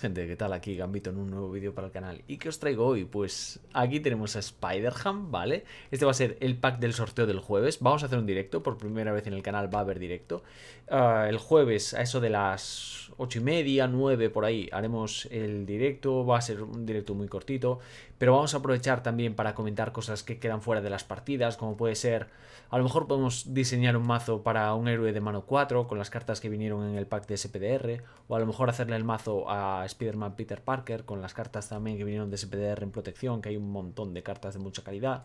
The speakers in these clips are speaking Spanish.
gente, ¿qué tal? Aquí Gambito en un nuevo vídeo para el canal ¿Y qué os traigo hoy? Pues aquí tenemos a Spider-Ham, ¿vale? Este va a ser el pack del sorteo del jueves Vamos a hacer un directo, por primera vez en el canal va a haber directo ah, El jueves a eso de las 8 y media, 9 por ahí haremos el directo Va a ser un directo muy cortito pero vamos a aprovechar también para comentar cosas que quedan fuera de las partidas, como puede ser, a lo mejor podemos diseñar un mazo para un héroe de mano 4 con las cartas que vinieron en el pack de SPDR, o a lo mejor hacerle el mazo a Spider-Man Peter Parker con las cartas también que vinieron de SPDR en protección, que hay un montón de cartas de mucha calidad.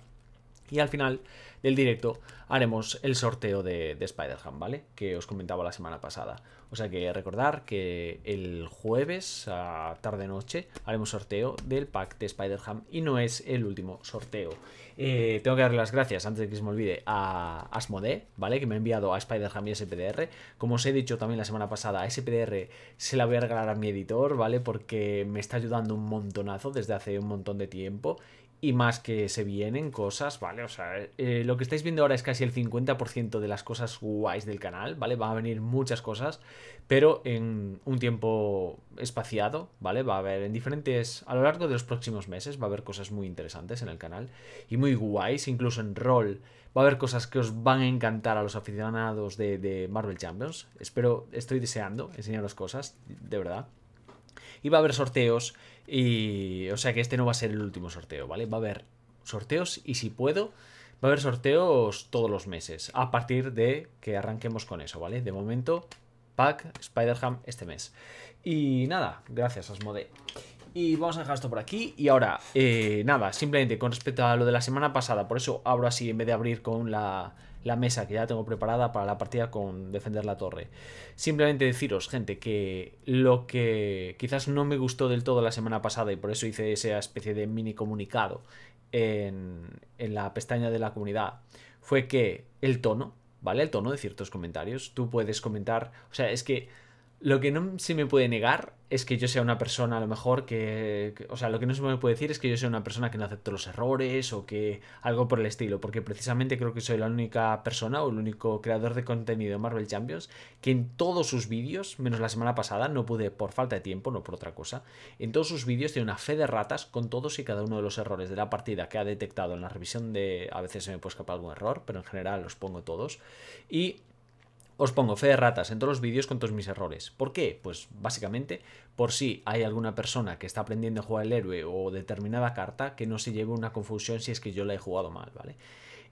Y al final del directo haremos el sorteo de, Spider-Ham, ¿vale? Que os comentaba la semana pasada. O sea que recordar que el jueves a tarde-noche haremos sorteo del pack de Spider-Ham y no es el último sorteo. Eh, tengo que darle las gracias, antes de que se me olvide, a Asmode, ¿vale? Que me ha enviado a Spider-Ham y SPDR. Como os he dicho también la semana pasada, a SPDR se la voy a regalar a mi editor, ¿vale? Porque me está ayudando un montonazo desde hace un montón de tiempo y más que se vienen cosas, ¿vale? O sea, eh, lo que estáis viendo ahora es casi el 50% de las cosas guays del canal, ¿vale? Van a venir muchas cosas, pero en un tiempo espaciado, ¿vale? Va a haber en diferentes, a lo largo de los próximos meses, va a haber cosas muy interesantes en el canal y muy guays, incluso en rol. Va a haber cosas que os van a encantar a los aficionados de Marvel Champions. Espero, estoy deseando enseñaros cosas, de verdad y va a haber sorteos. Y, o sea que este no va a ser el último sorteo, ¿vale? Va a haber sorteos y si puedo, va a haber sorteos todos los meses, a partir de que arranquemos con eso, ¿vale? De momento, pack Spider-Ham este mes. Y nada, gracias Asmode. Y vamos a dejar esto por aquí. Y ahora, eh, nada, simplemente con respecto a lo de la semana pasada, por eso abro así en vez de abrir con la, la mesa que ya tengo preparada para la partida con defender la torre. Simplemente deciros, gente, que lo que quizás no me gustó del todo la semana pasada y por eso hice esa especie de mini comunicado en, en la pestaña de la comunidad fue que el tono, ¿vale? El tono de ciertos comentarios, tú puedes comentar, o sea, es que lo que no se me puede negar es que yo sea una persona a lo mejor que, O sea, lo que no se me puede decir es que yo sea una persona que no acepto los errores o que algo por el estilo, porque precisamente creo que soy la única persona o el único creador de contenido de Marvel Champions que en todos sus vídeos, menos la semana pasada, no pude por falta de tiempo, no por otra cosa, en todos sus vídeos tiene una fe de ratas con todos y cada uno de los errores de la partida que ha detectado en la revisión de... A veces se me puede escapar algún error, pero en general los pongo todos. Y os pongo fe de ratas en todos los vídeos con todos mis errores. ¿Por qué? Pues básicamente por si hay alguna persona que está aprendiendo a jugar el héroe o determinada carta que no se lleve una confusión si es que yo la he jugado mal, ¿vale?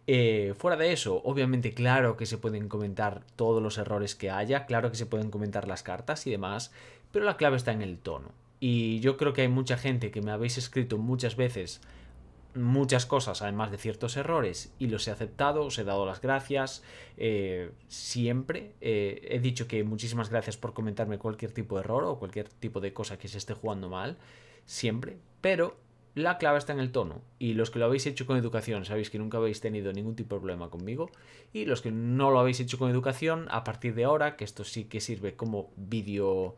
Eh, fuera de eso, obviamente claro que se pueden comentar todos los errores que haya, claro que se pueden comentar las cartas y demás, pero la clave está en el tono. Y yo creo que hay mucha gente que me habéis escrito muchas veces muchas cosas, además de ciertos errores, y los he aceptado, os he dado las gracias eh, siempre. Eh, he dicho que muchísimas gracias por comentarme cualquier tipo de error o cualquier tipo de cosa que se esté jugando mal, siempre, pero la clave está en el tono. Y los que lo habéis hecho con educación, sabéis que nunca habéis tenido ningún tipo de problema conmigo. Y los que no lo habéis hecho con educación, a partir de ahora, que esto sí que sirve como vídeo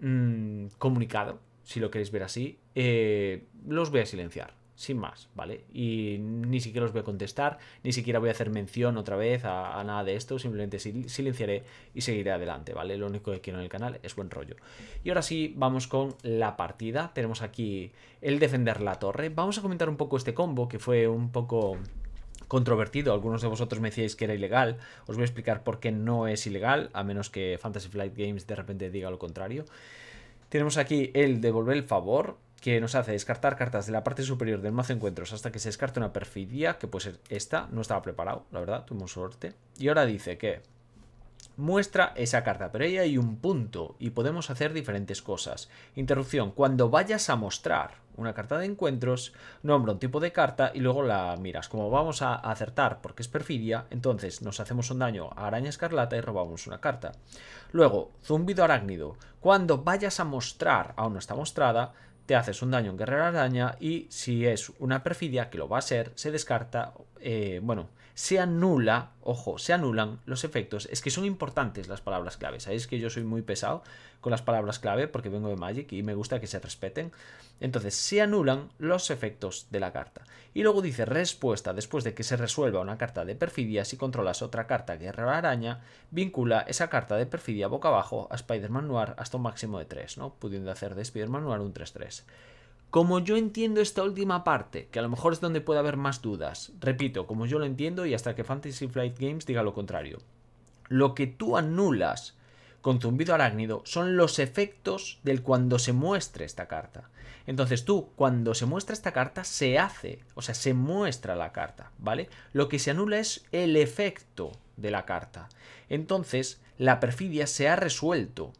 mm, comunicado, si lo queréis ver así, eh, los voy a silenciar sin más, ¿vale? Y ni siquiera os voy a contestar, ni siquiera voy a hacer mención otra vez a, nada de esto, simplemente silenciaré y seguiré adelante, ¿vale? Lo único que quiero en el canal es buen rollo. Y ahora sí, vamos con la partida. Tenemos aquí el defender la torre. Vamos a comentar un poco este combo, que fue un poco controvertido. Algunos de vosotros me decíais que era ilegal. Os voy a explicar por qué no es ilegal, a menos que Fantasy Flight Games de repente diga lo contrario. Tenemos aquí el devolver el favor, que nos hace descartar cartas de la parte superior del mazo de encuentros hasta que se descarte una perfidia, que pues ser esta, no estaba preparado, la verdad, tuvimos suerte. Y ahora dice que muestra esa carta, pero ahí hay un punto y podemos hacer diferentes cosas. Interrupción, cuando vayas a mostrar una carta de encuentros, nombra un tipo de carta y luego la miras. Como vamos a acertar porque es perfidia, entonces nos hacemos un daño a araña escarlata y robamos una carta. Luego, zumbido arácnido, cuando vayas a mostrar, aún no está mostrada, te haces un daño en guerrera daña, y si es una perfidia, que lo va a ser, se descarta, eh, bueno, se anula, ojo, se anulan los efectos. Es que son importantes las palabras clave. Sabéis que yo soy muy pesado con las palabras clave porque vengo de Magic y me gusta que se respeten. Entonces, se anulan los efectos de la carta. Y luego dice respuesta después de que se resuelva una carta de perfidia. Si controlas otra carta Guerra Araña, vincula esa carta de perfidia boca abajo a Spider-Man Noir hasta un máximo de 3, ¿no? Pudiendo hacer de Spider-Man Noir un 3-3. Como yo entiendo esta última parte, que a lo mejor es donde puede haber más dudas, repito, como yo lo entiendo y hasta que Fantasy Flight Games diga lo contrario, lo que tú anulas con zumbido arácnido son los efectos del cuando se muestre esta carta. Entonces tú, cuando se muestra esta carta, se hace, o sea, se muestra la carta, ¿vale? Lo que se anula es el efecto de la carta. Entonces, la perfidia se ha resuelto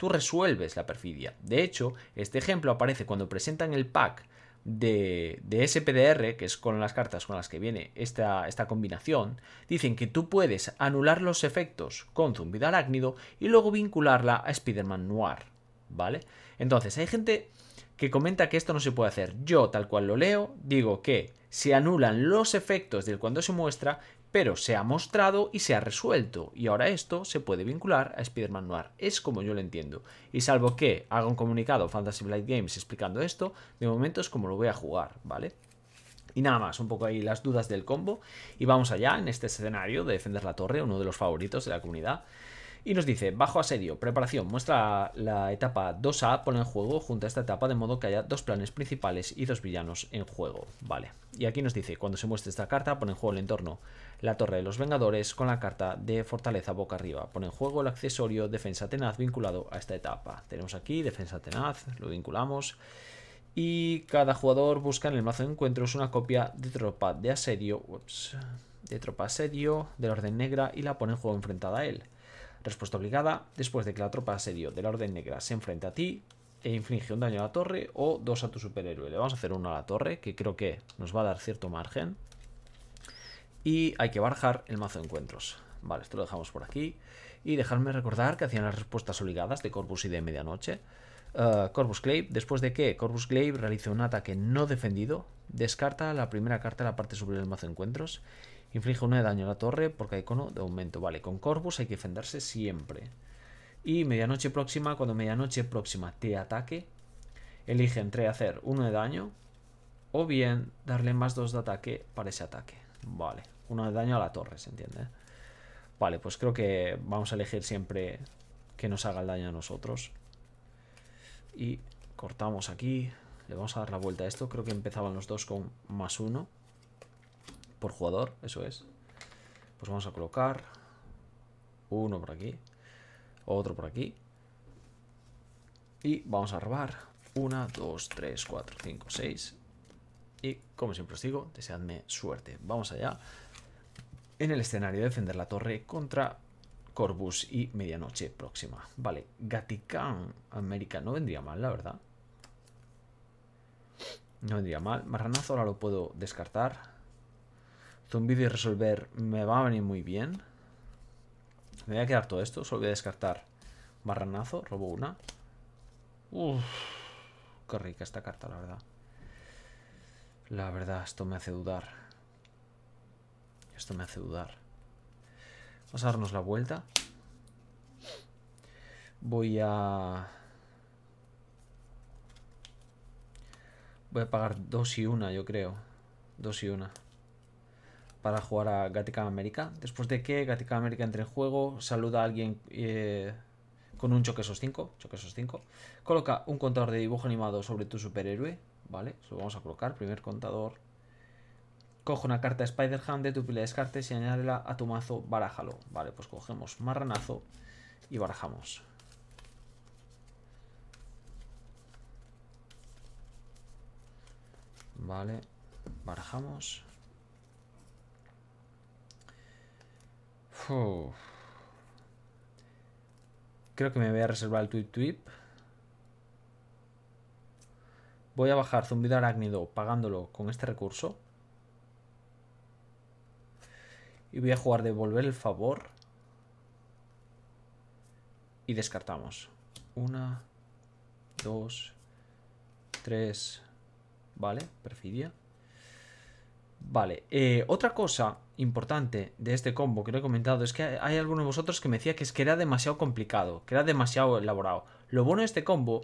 tú resuelves la perfidia. De hecho, este ejemplo aparece cuando presentan el pack de, SPDR, que es con las cartas con las que viene esta, esta, combinación, dicen que tú puedes anular los efectos con zumbido arácnido y luego vincularla a Spider-Man Noir, ¿vale? Entonces, hay gente que comenta que esto no se puede hacer. Yo, tal cual lo leo, digo que se anulan los efectos del cuando se muestra pero se ha mostrado y se ha resuelto. Y ahora esto se puede vincular a Spider-Man Noir. Es como yo lo entiendo. Y salvo que haga un comunicado Fantasy Flight Games explicando esto, de momento es como lo voy a jugar, ¿vale? Y nada más, un poco ahí las dudas del combo. Y vamos allá en este escenario de defender la torre, uno de los favoritos de la comunidad. Y nos dice, bajo asedio, preparación, muestra la etapa 2A, pone en juego junto a esta etapa de modo que haya dos planes principales y dos villanos en juego. Vale. Y aquí nos dice, cuando se muestre esta carta, pone en juego el entorno, la torre de los Vengadores con la carta de fortaleza boca arriba. Pone en juego el accesorio defensa tenaz vinculado a esta etapa. Tenemos aquí defensa tenaz, lo vinculamos y cada jugador busca en el mazo de encuentros una copia de tropa de asedio, de tropa asedio del orden negra y la pone en juego enfrentada a él. Respuesta obligada, después de que la tropa de asedio de la Orden Negra se enfrente a ti e inflige un daño a la torre o dos a tu superhéroe. Le vamos a hacer uno a la torre, que creo que nos va a dar cierto margen. Y hay que barajar el mazo de encuentros. Vale, esto lo dejamos por aquí. Y dejarme recordar que hacían las respuestas obligadas de Corvus y de Medianoche. Corpus eh, Corvus después de que Corvus Glaive realice un ataque no defendido, descarta la primera carta de la parte superior del mazo de encuentros Inflige uno de daño a la torre porque hay cono de aumento. Vale, con Corvus hay que defenderse siempre. Y medianoche próxima, cuando medianoche próxima te ataque, elige entre hacer uno de daño o bien darle más dos de ataque para ese ataque. Vale, uno de daño a la torre, ¿se entiende? Vale, pues creo que vamos a elegir siempre que nos haga el daño a nosotros. Y cortamos aquí, le vamos a dar la vuelta a esto. Creo que empezaban los dos con más uno por jugador, eso es. Pues vamos a colocar uno por aquí, otro por aquí. Y vamos a robar 1, 2, 3, 4, 5, 6. Y como siempre os digo, deseadme suerte. Vamos allá. En el escenario de defender la torre contra Corbus y medianoche próxima. Vale, Gatican América no vendría mal, la verdad. No vendría mal. Marranazo ahora lo puedo descartar vídeo y resolver me va a venir muy bien. Me voy a quedar todo esto. Solo voy a descartar barranazo. Robo una. Uff. Qué rica esta carta, la verdad. La verdad, esto me hace dudar. Esto me hace dudar. Vamos a darnos la vuelta. Voy a... Voy a pagar dos y una, yo creo. Dos y una para jugar a Gatika América. Después de que Gaticam América entre en juego, saluda a alguien eh, con un choque esos 5, esos Coloca un contador de dibujo animado sobre tu superhéroe, ¿vale? lo vamos a colocar, primer contador. Coge una carta spider Hand de tu pila de descartes y añádela a tu mazo, barájalo. Vale, pues cogemos marranazo y barajamos. Vale, barajamos. Creo que me voy a reservar el tweet tweet. Voy a bajar zumbido arácnido pagándolo con este recurso. Y voy a jugar devolver el favor. Y descartamos. Una, dos, tres. Vale, perfidia. Vale, eh, otra cosa importante de este combo que lo he comentado es que hay algunos de vosotros que me decía que es que era demasiado complicado, que era demasiado elaborado. Lo bueno de este combo,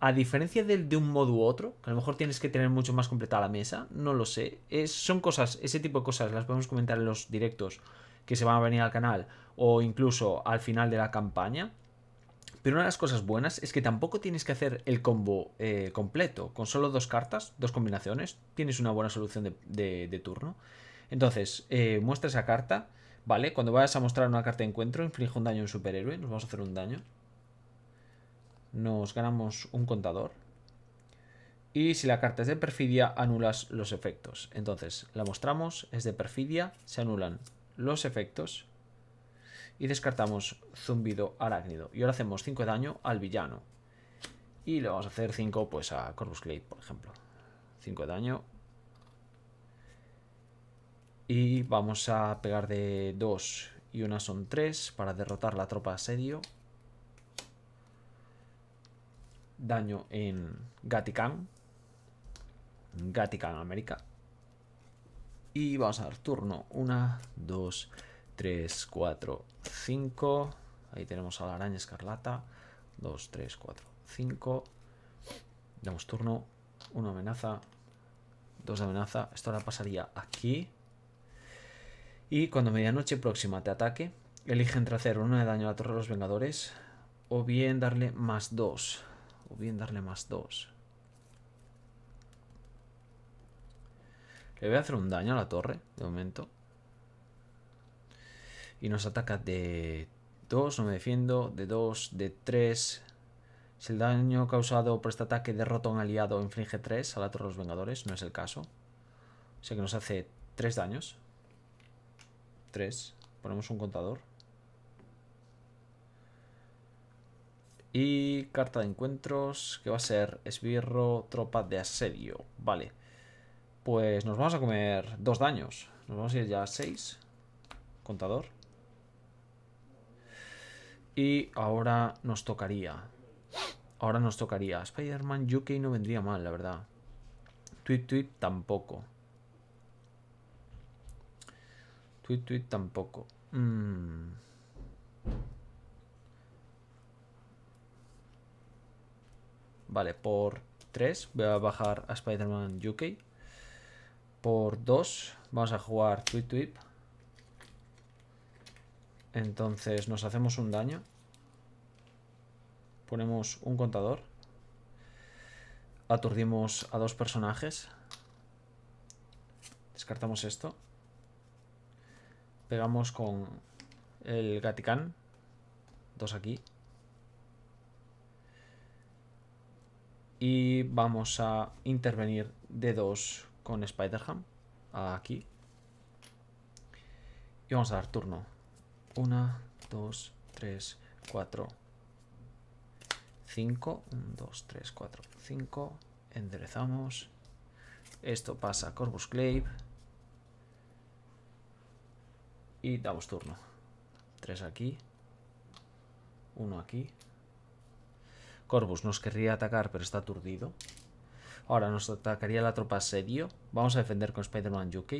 a diferencia del de un modo u otro, que a lo mejor tienes que tener mucho más completa la mesa, no lo sé. Es, son cosas, ese tipo de cosas las podemos comentar en los directos que se van a venir al canal o incluso al final de la campaña. Pero una de las cosas buenas es que tampoco tienes que hacer el combo eh, completo. Con solo dos cartas, dos combinaciones, tienes una buena solución de turno. Entonces, eh, muestra esa carta, ¿vale? Cuando vayas a mostrar una carta de encuentro, inflige un daño en un superhéroe, nos vamos a hacer un daño. Nos ganamos un contador. Y si la carta es de perfidia, anulas los efectos. Entonces, la mostramos, es de perfidia, se anulan los efectos. Y descartamos zumbido arácnido. Y ahora hacemos 5 de daño al villano. Y le vamos a hacer 5 pues a Corvus Glade, por ejemplo. 5 de daño y vamos a pegar de 2 y una son 3 para derrotar la tropa asedio. Daño en Gatican. Gatican América. Y vamos a dar turno. 1, 2, 3, 4, 5. Ahí tenemos a la araña escarlata. 2, 3, 4, 5. Damos turno. 1 amenaza. dos amenaza. Esto ahora pasaría aquí. Y cuando medianoche próxima te ataque, entre hacer uno de daño a la torre de los Vengadores, o bien darle más 2. O bien darle más 2. Le voy a hacer un daño a la torre, de momento. Y nos ataca de 2, no me defiendo, de 2, de 3. Si el daño causado por este ataque derrota a un aliado, inflige 3 a la Torre de los Vengadores, no es el caso. O sea que nos hace 3 daños. 3. Ponemos un contador. Y carta de encuentros, que va a ser esbirro, tropa de asedio. Vale. Pues nos vamos a comer dos daños. Nos vamos a ir ya a 6. Contador. Y ahora nos tocaría. Ahora nos tocaría. Spider-Man UK no vendría mal, la verdad. Tweet Tweet tampoco. Tweet, tweet tampoco. Mm. Vale, por 3 voy a bajar a Spider-Man UK. Por 2 vamos a jugar Tweet Tweet. Entonces nos hacemos un daño. Ponemos un contador. Aturdimos a dos personajes. Descartamos esto. Pegamos con el Gatican, dos aquí. Y vamos a intervenir de dos con Spiderham. Aquí. Y vamos a dar turno. 1, 2, 3, 4, 5. 1, 2, 3, 4, 5. Enderezamos. Esto pasa a Corvus Clave. Y damos turno. Tres aquí. Uno aquí. Corvus nos querría atacar, pero está aturdido. Ahora nos atacaría la tropa Serio. Vamos a defender con Spider-Man UK.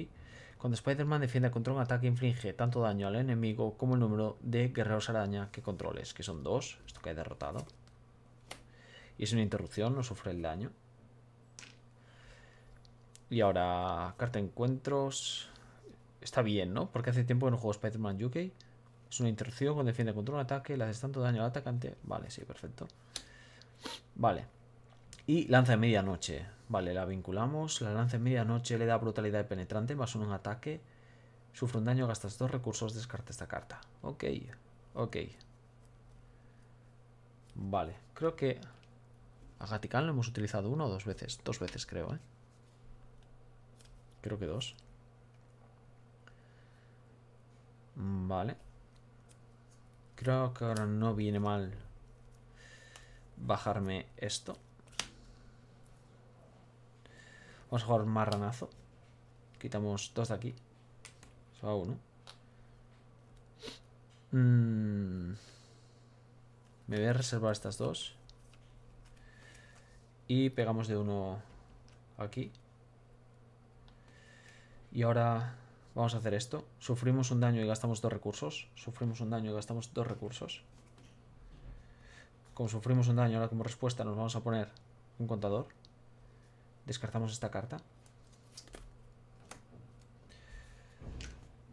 Cuando Spider-Man defiende contra un ataque, inflige tanto daño al enemigo como el número de guerreros araña que controles, que son dos. Esto que he derrotado. Y es una interrupción, no sufre el daño. Y ahora, carta de encuentros está bien, ¿no? Porque hace tiempo que no juego Spider-Man UK. Es una interrupción cuando defiende contra un ataque, le haces tanto daño al atacante. Vale, sí, perfecto. Vale. Y lanza de medianoche. Vale, la vinculamos. La lanza de medianoche le da brutalidad penetrante, más uno en ataque. Sufre un daño, gastas dos recursos, descarta esta carta. Ok, ok. Vale, creo que a Gatican lo hemos utilizado Uno o dos veces. Dos veces creo, ¿eh? Creo que dos. Mm, vale. Creo que ahora no viene mal bajarme esto. Vamos a jugar marranazo. Quitamos dos de aquí. solo uno. Mm. Me voy a reservar estas dos. Y pegamos de uno aquí. Y ahora Vamos a hacer esto. Sufrimos un daño y gastamos dos recursos. Sufrimos un daño y gastamos dos recursos. Como sufrimos un daño, ahora como respuesta nos vamos a poner un contador. Descartamos esta carta.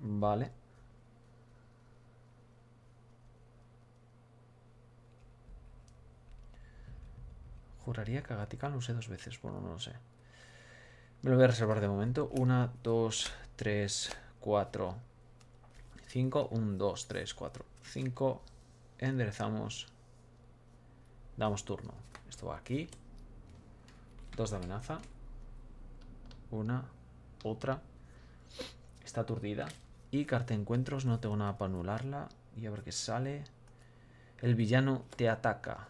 Vale. Juraría que Agatical lo usé dos veces. Bueno, no lo sé. Me lo voy a reservar de momento. 1, 2, 3, 4, 5. 1, 2, 3, 4, 5. Enderezamos. Damos turno. Esto va aquí. Dos de amenaza. Una. Otra. Está aturdida. Y carta de encuentros. No tengo nada para anularla. Y a ver qué sale. El villano te ataca.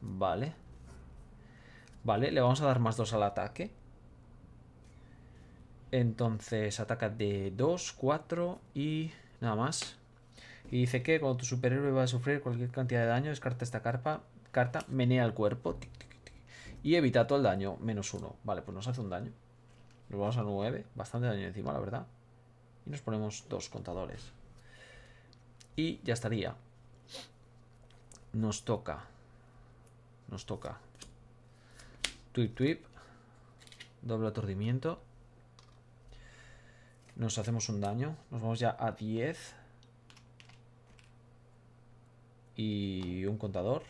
Vale. Vale, le vamos a dar más dos al ataque. Entonces ataca de 2, 4 y nada más. Y dice que cuando tu superhéroe va a sufrir cualquier cantidad de daño, descarta esta carta, menea el cuerpo y evita todo el daño, menos uno. Vale, pues nos hace un daño. Nos vamos a 9, bastante daño encima, la verdad. Y nos ponemos dos contadores. Y ya estaría. Nos toca. Nos toca. Twip, twip. Doble aturdimiento. Nos hacemos un daño. Nos vamos ya a 10. Y un contador.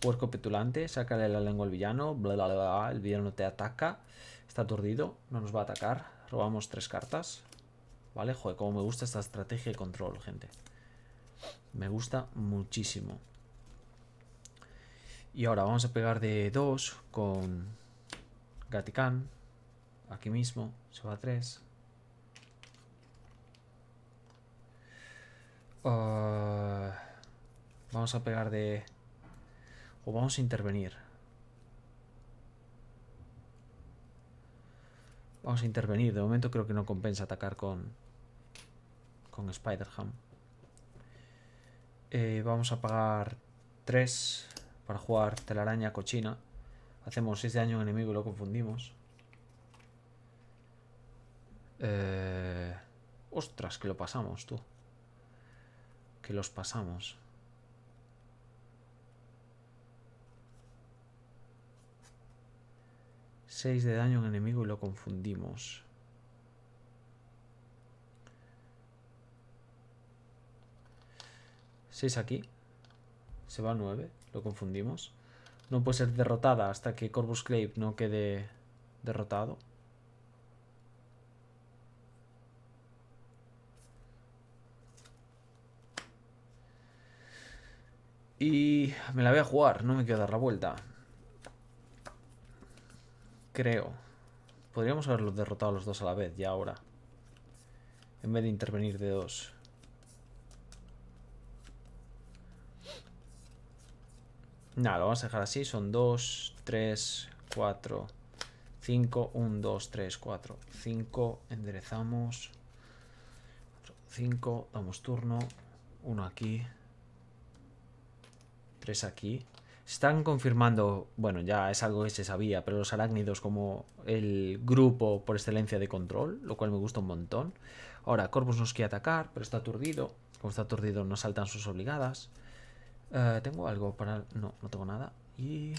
Puerco petulante. Sácale la lengua al villano. Bla, bla, bla, el villano te ataca. Está aturdido. No nos va a atacar. Robamos tres cartas. Vale, joder, como me gusta esta estrategia de control, gente. Me gusta muchísimo. Y ahora vamos a pegar de 2 con Gatican. Aquí mismo se va a 3. Ah, vamos a pegar de... O vamos a intervenir. Vamos a intervenir. De momento creo que no compensa atacar con... Con Spider-Ham. Eh, vamos a pagar 3 para jugar telaraña cochina. Hacemos 6 de daño a enemigo y lo confundimos. Eh, ostras, que lo pasamos, tú. Que los pasamos. Seis de daño en enemigo y lo confundimos. Seis aquí. Se va a nueve. Lo confundimos. No puede ser derrotada hasta que Corvus Clave no quede derrotado. Y me la voy a jugar, no me quiero dar la vuelta. Creo. Podríamos haberlos derrotado los dos a la vez, ya ahora. En vez de intervenir de dos. Nada, lo vamos a dejar así. Son dos, tres, cuatro Cinco, 1, dos, tres, cuatro Cinco, Enderezamos. Cinco, damos turno. Uno aquí. Tres aquí. Están confirmando, bueno, ya es algo que se sabía, pero los arácnidos como el grupo por excelencia de control, lo cual me gusta un montón. Ahora, Corvus nos quiere atacar, pero está aturdido. Como está aturdido, no saltan sus obligadas. Eh, ¿Tengo algo para...? No, no tengo nada. Y...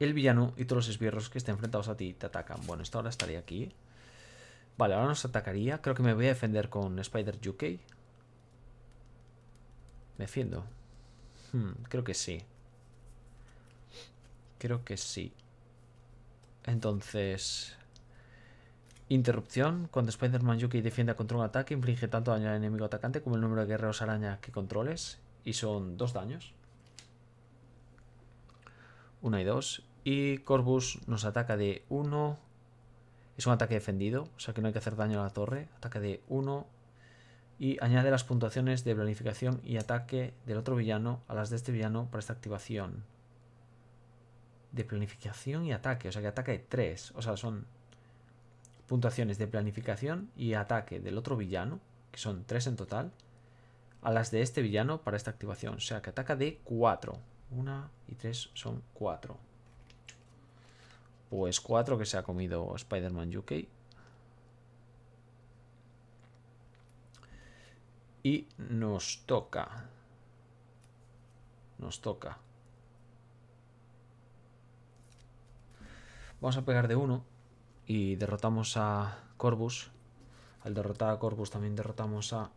El villano y todos los esbirros que estén enfrentados a ti te atacan. Bueno, esto ahora estaría aquí. Vale, ahora nos atacaría. Creo que me voy a defender con Spider UK. Me defiendo. Hmm, creo que sí. Creo que sí. Entonces... Interrupción. Cuando Spider-Man Yuki defienda contra un ataque, inflige tanto daño al enemigo atacante como el número de guerreros araña que controles. Y son dos daños. Una y dos. Y Corvus nos ataca de uno, Es un ataque defendido, o sea que no hay que hacer daño a la torre. Ataque de uno y añade las puntuaciones de planificación y ataque del otro villano a las de este villano para esta activación. De planificación y ataque, o sea que ataque de 3, o sea, son puntuaciones de planificación y ataque del otro villano, que son 3 en total, a las de este villano para esta activación, o sea que ataca de 4. 1 y 3 son 4. Pues 4 que se ha comido Spider-Man UK. Y nos toca. Nos toca. Vamos a pegar de uno. Y derrotamos a Corvus. Al derrotar a Corvus también derrotamos a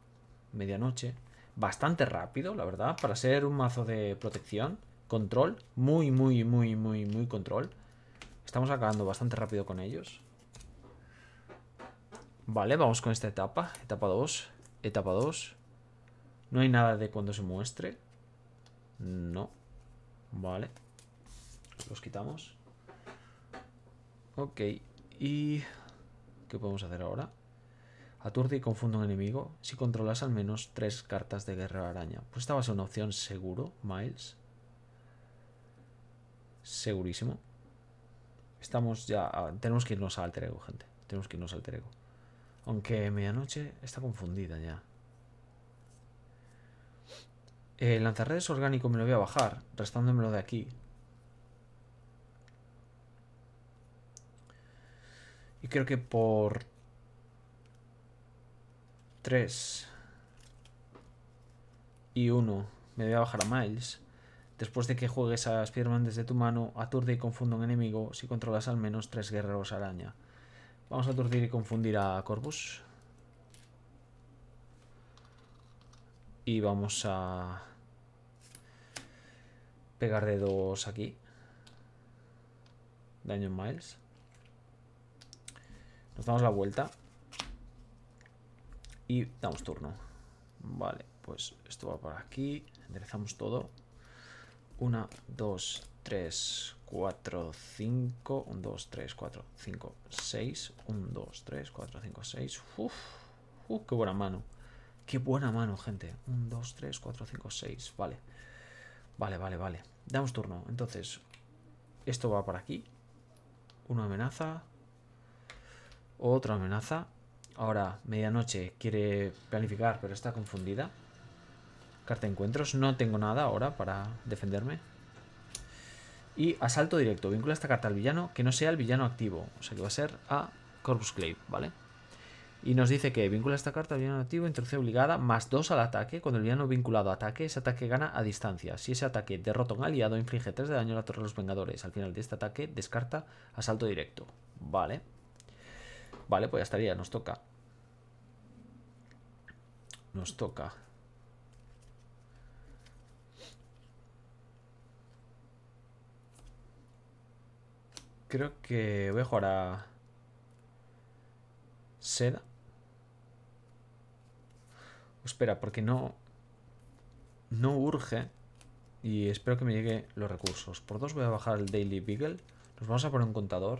Medianoche. Bastante rápido, la verdad. Para ser un mazo de protección. Control. Muy, muy, muy, muy, muy control. Estamos acabando bastante rápido con ellos. Vale, vamos con esta etapa. Etapa 2. Etapa 2. No hay nada de cuando se muestre. No. Vale. Los quitamos. Ok. ¿Y qué podemos hacer ahora? Aturde y confunda un enemigo si controlas al menos tres cartas de guerra araña. Pues esta va a ser una opción seguro, Miles. Segurísimo. Estamos ya... Tenemos que irnos al alter gente. Tenemos que irnos al alter ego. Aunque medianoche está confundida ya el eh, lanzarredes orgánico me lo voy a bajar, restándomelo de aquí. Y creo que por... 3 y 1 me voy a bajar a Miles. Después de que juegues a spider desde tu mano, aturde y confunda un enemigo si controlas al menos 3 guerreros araña. Vamos a aturdir y confundir a Corvus. y vamos a pegar de dos aquí. Daño en Miles. Nos damos la vuelta. Y damos turno. Vale, pues esto va por aquí. Enderezamos todo. 1, 2, 3, 4, 5. 1, 2, 3, 4, 5, 6. 1, 2, 3, 4, 5, 6. ¡Uff! uf, qué buena mano. Qué buena mano, gente. 1, 2, 3, 4, 5, 6. Vale. Vale, vale, vale. Damos turno. Entonces, esto va por aquí. Una amenaza. Otra amenaza. Ahora, medianoche quiere planificar, pero está confundida. Carta de encuentros. No tengo nada ahora para defenderme. Y asalto directo. Vincula esta carta al villano que no sea el villano activo. O sea que va a ser a Corpus Clave, ¿vale? vale y nos dice que vincula esta carta al villano activo, introducción obligada, más 2 al ataque. Cuando el villano vinculado ataque, ese ataque gana a distancia. Si ese ataque derrota a un aliado, inflige 3 de daño a la Torre de los Vengadores. Al final de este ataque, descarta asalto directo. Vale. Vale, pues ya estaría, nos toca. Nos toca. Creo que voy a jugar a seda. Espera, porque no... No urge. Y espero que me lleguen los recursos. Por dos voy a bajar el Daily Beagle. Nos vamos a poner un contador.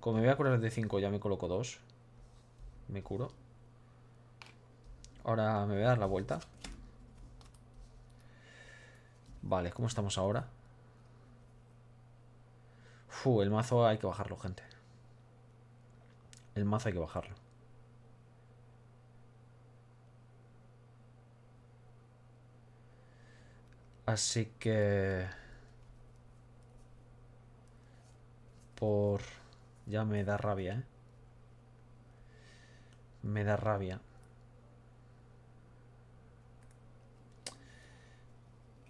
Como me voy a curar de 5, ya me coloco 2. Me curo. Ahora me voy a dar la vuelta. Vale, ¿cómo estamos ahora? Uf, el mazo hay que bajarlo, gente. El mazo hay que bajarlo. Así que... Por... Ya me da rabia, ¿eh? Me da rabia.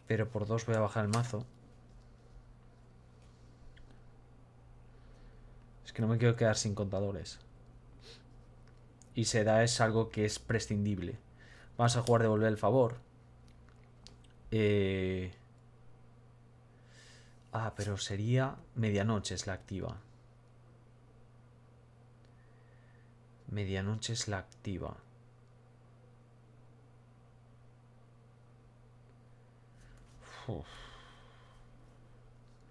Pero por dos voy a bajar el mazo. Es que no me quiero quedar sin contadores. Y se da es algo que es prescindible. Vamos a jugar devolver el favor. Eh, ah, pero sería medianoche es la activa. Medianoche es la activa.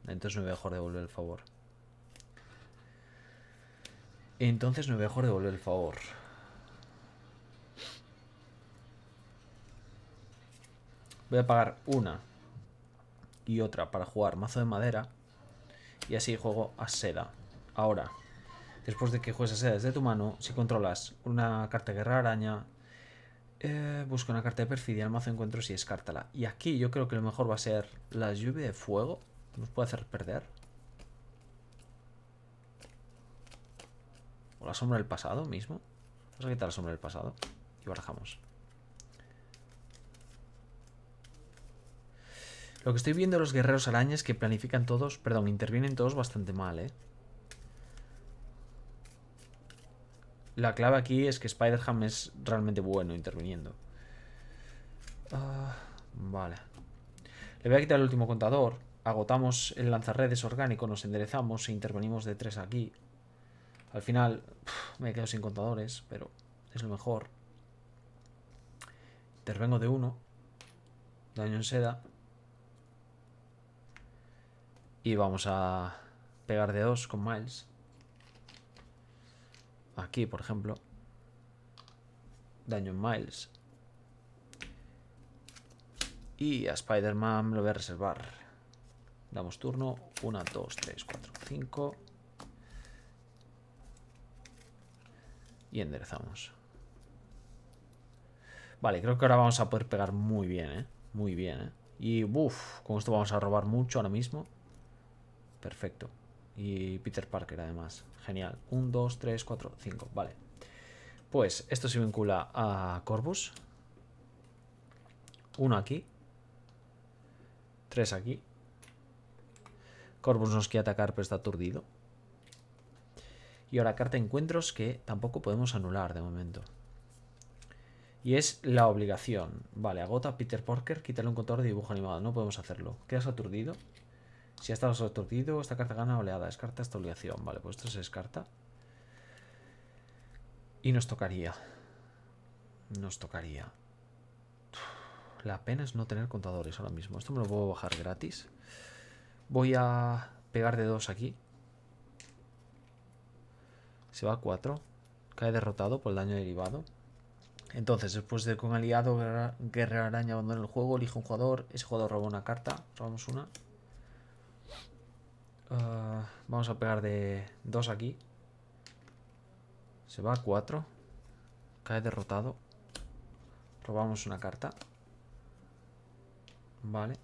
Entonces me voy a devolver el favor. Entonces me voy a devolver el favor. Voy a pagar una y otra para jugar mazo de madera. Y así juego a seda. Ahora, después de que juegues a seda desde tu mano, si controlas una carta de guerra araña, eh, busca una carta de perfidia, al mazo encuentros y descártala. Y aquí yo creo que lo mejor va a ser la lluvia de fuego, que nos puede hacer perder. O la sombra del pasado mismo. Vamos a quitar la sombra del pasado y barajamos. Lo que estoy viendo de los guerreros arañas que planifican todos, perdón, intervienen todos bastante mal, ¿eh? La clave aquí es que Spider-Ham es realmente bueno interviniendo. Ah, vale. Le voy a quitar el último contador. Agotamos el lanzarredes orgánico, nos enderezamos e intervenimos de tres aquí. Al final me quedo sin contadores, pero es lo mejor. Intervengo de uno. Daño en seda. Y vamos a pegar de dos con Miles. Aquí, por ejemplo. Daño en Miles. Y a Spider-Man lo voy a reservar. Damos turno. 1, 2, 3, 4, 5. Y enderezamos. Vale, creo que ahora vamos a poder pegar muy bien, ¿eh? Muy bien, ¿eh? Y, uff, con esto vamos a robar mucho ahora mismo perfecto. Y Peter Parker además, genial. 1, 2, 3, 4, 5, vale. Pues esto se vincula a Corvus. Uno aquí. Tres aquí. Corvus nos quiere atacar pero está aturdido. Y ahora carta encuentros que tampoco podemos anular de momento. Y es la obligación. Vale, agota Peter Parker, quítale un contador de dibujo animado. No podemos hacerlo. Quedas aturdido. Si ha estado esta carta gana oleada. Descarta esta obligación Vale, pues esto se descarta. Y nos tocaría. Nos tocaría. La pena es no tener contadores ahora mismo. Esto me lo puedo bajar gratis. Voy a pegar de dos aquí. Se va a cuatro Cae derrotado por el daño derivado. Entonces, después de con aliado, guerrero araña abandona el juego, elige un jugador, ese jugador roba una carta, robamos una, Ah, vamos a pegar de 2 aquí. Se va a 4. Cae derrotado. Robamos una carta. Vale.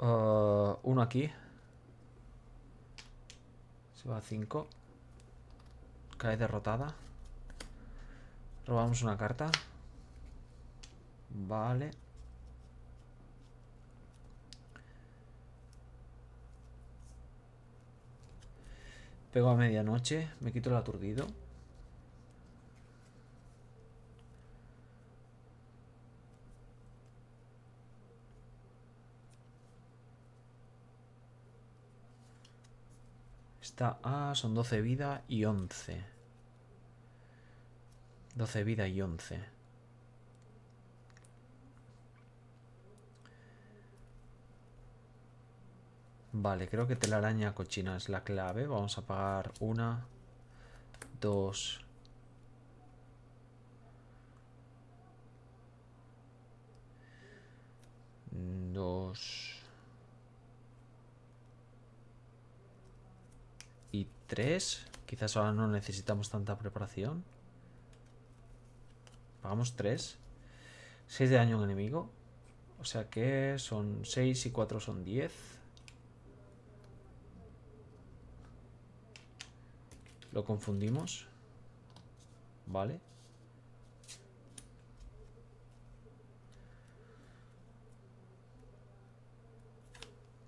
1 ah, uno aquí. Se va a 5. Cae derrotada. Robamos una carta. Vale. Pego a medianoche, me quito el aturdido. Está a son 12 vida y 11. 12 vida y 11. Vale, creo que telaraña cochina es la clave. Vamos a pagar una, dos... Dos... Y tres. Quizás ahora no necesitamos tanta preparación. Pagamos tres. Seis de daño a enemigo. O sea que son seis y cuatro son diez. Lo confundimos. Vale.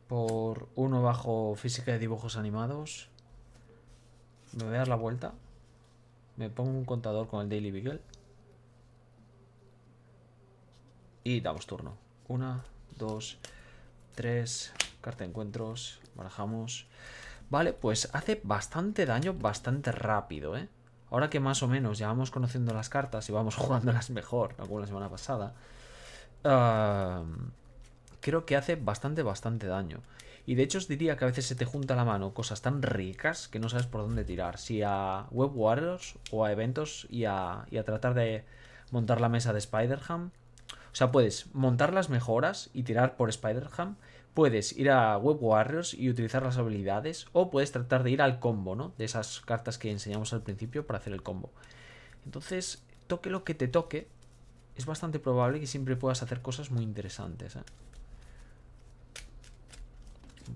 Por uno bajo física de dibujos animados. Me voy a dar la vuelta. Me pongo un contador con el Daily Beagle. Y damos turno. Una, dos, tres. Carta encuentros. Barajamos. Vale, pues hace bastante daño bastante rápido, ¿eh? Ahora que más o menos ya vamos conociendo las cartas y vamos jugándolas mejor, alguna la semana pasada, ah, creo que hace bastante, bastante daño. Y de hecho os diría que a veces se te junta la mano cosas tan ricas que no sabes por dónde tirar. Si a Web Warriors o a eventos y a, y a tratar de montar la mesa de Spider-Ham. O sea, puedes montar las mejoras y tirar por Spider-Ham, puedes ir a Web Warriors y utilizar las habilidades o puedes tratar de ir al combo, ¿no? De esas cartas que enseñamos al principio para hacer el combo. Entonces, toque lo que te toque, es bastante probable que siempre puedas hacer cosas muy interesantes. ¿eh?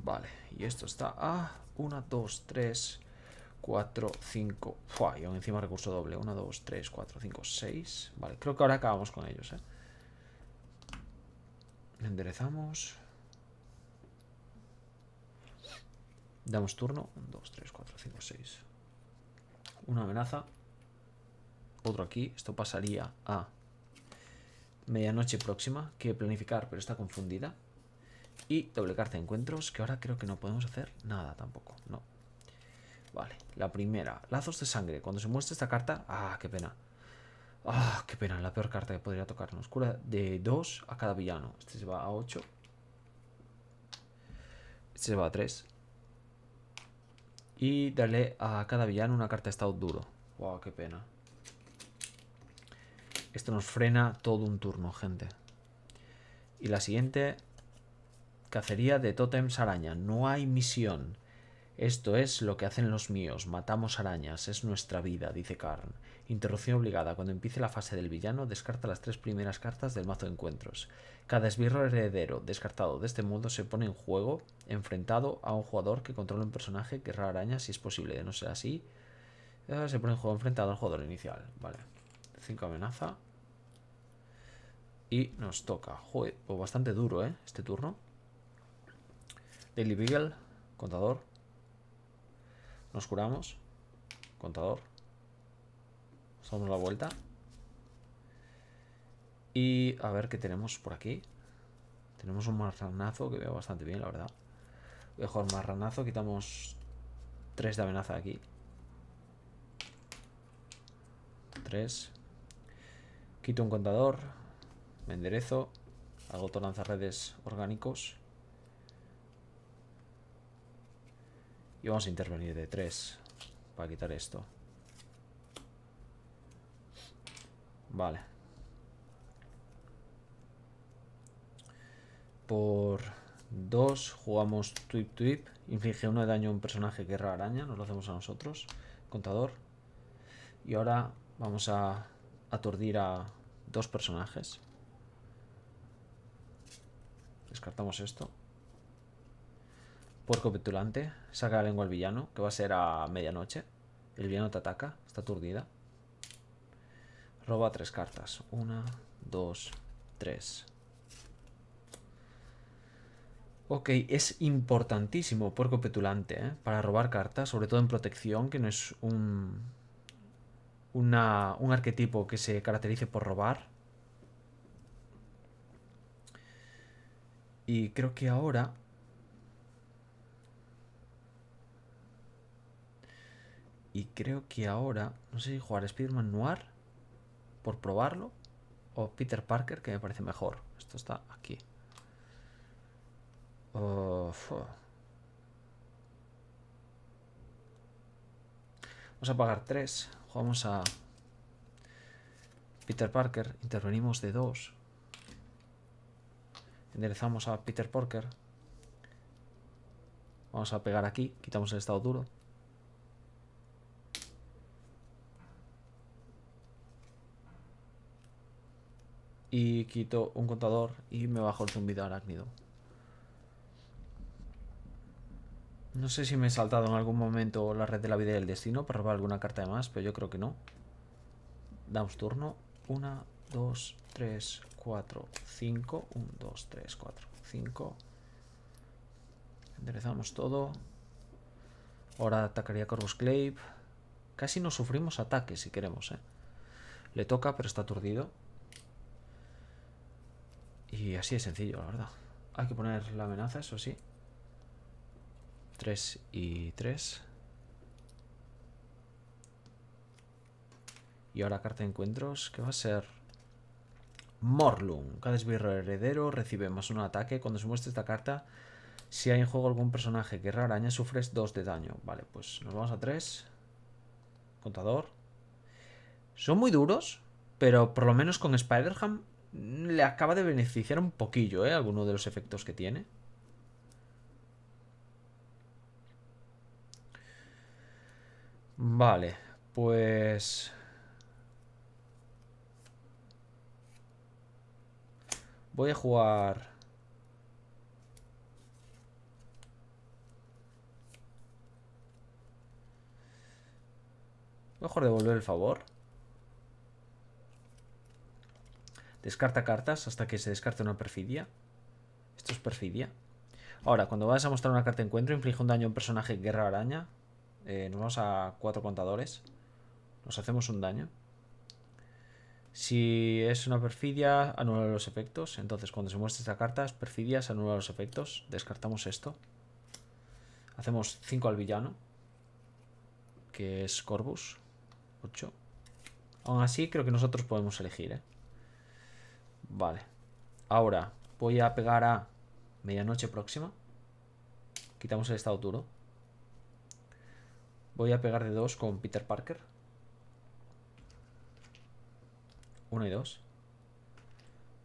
Vale, y esto está a 1, 2, 3, 4, 5. Y aún encima recurso doble. 1, 2, 3, 4, 5, 6. Vale, creo que ahora acabamos con ellos. ¿eh? Enderezamos. Damos turno. 1, 2, 3, 4, 5, 6. Una amenaza. Otro aquí. Esto pasaría a medianoche próxima. que planificar, pero está confundida. Y doble carta de encuentros, que ahora creo que no podemos hacer nada tampoco. No. Vale, la primera. Lazos de sangre. Cuando se muestre esta carta... ¡Ah, qué pena! ¡Ah, qué pena! La peor carta que podría tocarnos. Cura de 2 a cada villano. Este se va a 8. Este se va a 3. Y darle a cada villano una carta de estado duro. Wow, qué pena. Esto nos frena todo un turno, gente. Y la siguiente, cacería de Totems araña. No hay misión. Esto es lo que hacen los míos, matamos arañas, es nuestra vida, dice Karn. Interrupción obligada. Cuando empiece la fase del villano, descarta las tres primeras cartas del mazo de encuentros. Cada esbirro heredero descartado de este mundo se pone en juego, enfrentado a un jugador que controla un personaje que rara araña si es posible. De no ser así, eh, se pone en juego enfrentado al jugador inicial. Vale. cinco amenaza. Y nos toca. Joder, pues bastante duro, ¿eh? Este turno. Daily Beagle, contador. Nos curamos. Contador. somos la vuelta. Y a ver qué tenemos por aquí. Tenemos un marranazo que veo bastante bien, la verdad. Mejor marranazo, quitamos tres de amenaza aquí. Tres. Quito un contador. Me enderezo. otro lanzarredes orgánicos. Y vamos a intervenir de 3 para quitar esto. Vale. Por 2 jugamos Twip Twip. Inflige uno de daño a un personaje que es araña. Nos lo hacemos a nosotros. Contador. Y ahora vamos a aturdir a dos personajes. Descartamos esto. Puerco petulante. Saca la lengua al villano, que va a ser a medianoche. El villano te ataca, está aturdida. Roba tres cartas. Una, dos, tres. Ok, es importantísimo Puerco Petulante ¿eh? para robar cartas, sobre todo en protección, que no es un, un arquetipo que se caracterice por robar. Y creo que ahora Y creo que ahora, no sé si jugar Spider-Man Noir por probarlo o Peter Parker, que me parece mejor. Esto está aquí. Vamos a pagar 3. Jugamos a Peter Parker. Intervenimos de 2. Enderezamos a Peter Parker. Vamos a pegar aquí. Quitamos el estado duro. y quito un contador y me bajo el zumbido arácnido. No sé si me he saltado en algún momento la red de la vida y el destino para robar alguna carta de más, pero yo creo que no. Damos turno. 1, 2, 3, 4, 5. 1, 2, 3, 4, 5. Enderezamos todo. Ahora atacaría Corvus Clave. Casi no sufrimos ataque si queremos, ¿eh? Le toca, pero está aturdido. Y así de sencillo, la verdad. Hay que poner la amenaza, eso sí. 3 y 3. Y ahora carta de encuentros, que va a ser... Morlun. Cada esbirro heredero recibe más un ataque cuando se muestre esta carta. Si hay en juego algún personaje que araña sufres 2 de daño. Vale, pues nos vamos a 3. Contador. Son muy duros, pero por lo menos con Spider-Ham le acaba de beneficiar un poquillo, ¿eh? Alguno de los efectos que tiene. Vale, pues... Voy a jugar... Mejor devolver el favor. Descarta cartas hasta que se descarte una perfidia. Esto es perfidia. Ahora, cuando vas a mostrar una carta de encuentro, inflige un daño a un personaje guerra araña. Eh, nos vamos a cuatro contadores. Nos hacemos un daño. Si es una perfidia, anula los efectos. Entonces, cuando se muestre esta carta, es perfidia, se anula los efectos. Descartamos esto. Hacemos 5 al villano, que es Corvus. 8. Aún así, creo que nosotros podemos elegir, ¿eh? Vale. Ahora voy a pegar a medianoche próxima. Quitamos el estado duro. Voy a pegar de dos con Peter Parker. Uno y dos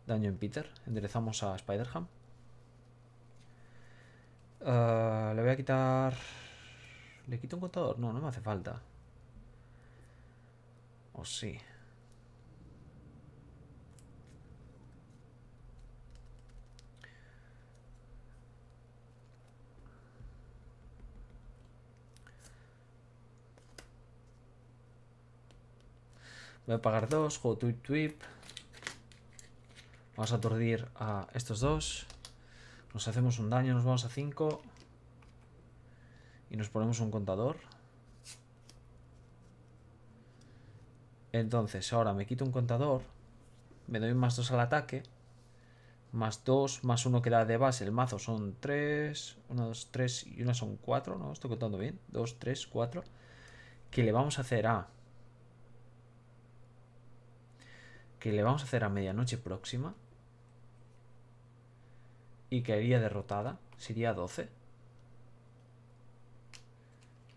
Daño en Peter. Enderezamos a Spider-Ham. Ah, le voy a quitar... ¿Le quito un contador? No, no me hace falta. O sí. Voy a pagar dos, juego Twip tweet. Vamos a aturdir a estos dos. Nos hacemos un daño, nos vamos a 5. Y nos ponemos un contador. Entonces, ahora me quito un contador. Me doy más 2 al ataque. Más 2, más 1 que da de base. El mazo son 3. 1, 2, 3 y 1 son 4. ¿No? Estoy contando bien. 2, 3, 4. ¿Qué le vamos a hacer a... que le vamos a hacer a medianoche próxima y caería derrotada, sería 12.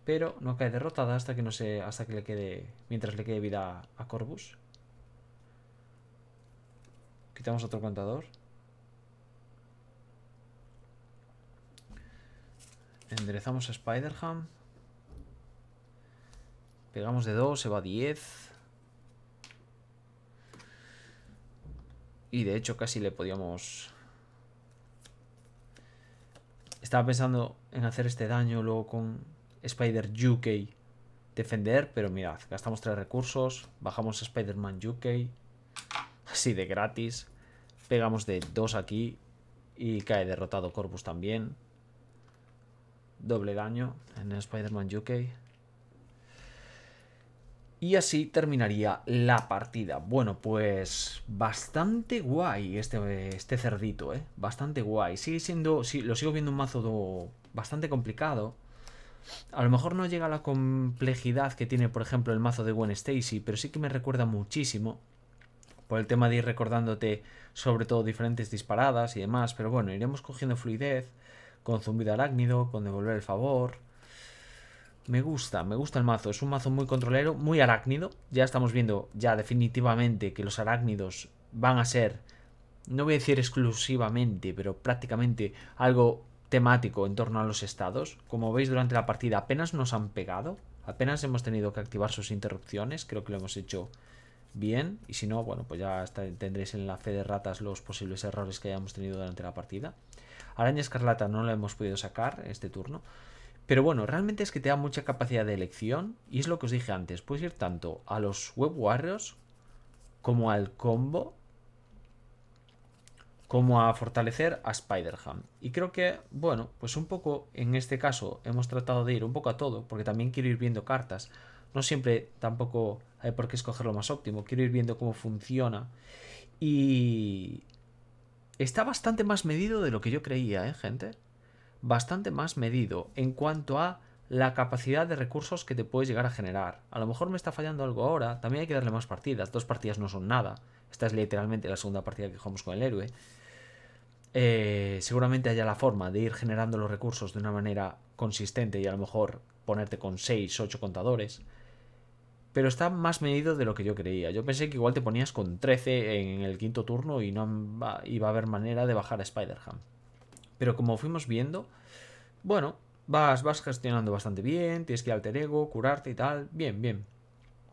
Pero no cae derrotada hasta que no se hasta que le quede mientras le quede vida a Corbus Quitamos otro contador. Enderezamos a Spiderham. Pegamos de 2, se va a 10. Y de hecho casi le podíamos... Estaba pensando en hacer este daño luego con Spider UK. Defender, pero mirad, gastamos tres recursos. Bajamos Spider-Man UK. Así de gratis. Pegamos de dos aquí. Y cae derrotado Corpus también. Doble daño en Spider-Man UK. Y así terminaría la partida. Bueno, pues bastante guay este, este cerdito, ¿eh? Bastante guay. Sigue siendo, lo sigo viendo un mazo bastante complicado. A lo mejor no llega a la complejidad que tiene, por ejemplo, el mazo de Gwen Stacy, pero sí que me recuerda muchísimo. Por el tema de ir recordándote sobre todo diferentes disparadas y demás. Pero bueno, iremos cogiendo fluidez con zumbido arácnido, con devolver el favor me gusta, me gusta el mazo. Es un mazo muy controlero, muy arácnido. Ya estamos viendo ya definitivamente que los arácnidos van a ser, no voy a decir exclusivamente, pero prácticamente algo temático en torno a los estados. Como veis durante la partida apenas nos han pegado, apenas hemos tenido que activar sus interrupciones, creo que lo hemos hecho bien y si no, bueno, pues ya tendréis en la fe de ratas los posibles errores que hayamos tenido durante la partida. Araña Escarlata no la hemos podido sacar este turno. Pero bueno, realmente es que te da mucha capacidad de elección y es lo que os dije antes, puedes ir tanto a los web warriors como al combo como a fortalecer a spider Y creo que, bueno, pues un poco en este caso hemos tratado de ir un poco a todo, porque también quiero ir viendo cartas. No siempre tampoco hay por qué escoger lo más óptimo, quiero ir viendo cómo funciona. Y está bastante más medido de lo que yo creía, ¿eh, gente? bastante más medido en cuanto a la capacidad de recursos que te puedes llegar a generar. A lo mejor me está fallando algo ahora, también hay que darle más partidas. Dos partidas no son nada. Esta es literalmente la segunda partida que jugamos con el héroe. Eh, seguramente haya la forma de ir generando los recursos de una manera consistente y a lo mejor ponerte con 6, 8 contadores. Pero está más medido de lo que yo creía. Yo pensé que igual te ponías con 13 en el quinto turno y no iba a haber manera de bajar a spider pero como fuimos viendo, bueno, vas, vas gestionando bastante bien, tienes que ir alter ego, curarte y tal. Bien, bien.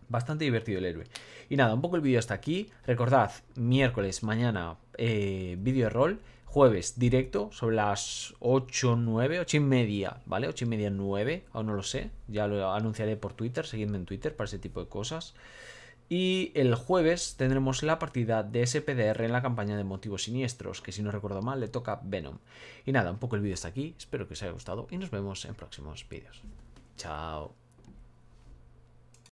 Bastante divertido el héroe. Y nada, un poco el vídeo hasta aquí. Recordad, miércoles, mañana, eh, vídeo de rol. Jueves, directo, sobre las 8, 9, 8 y media, ¿vale? 8 y media, 9, aún no lo sé. Ya lo anunciaré por Twitter, seguidme en Twitter para ese tipo de cosas. Y el jueves tendremos la partida de SPDR en la campaña de motivos siniestros, que si no recuerdo mal le toca Venom. Y nada, un poco el vídeo está aquí, espero que os haya gustado y nos vemos en próximos vídeos. Chao.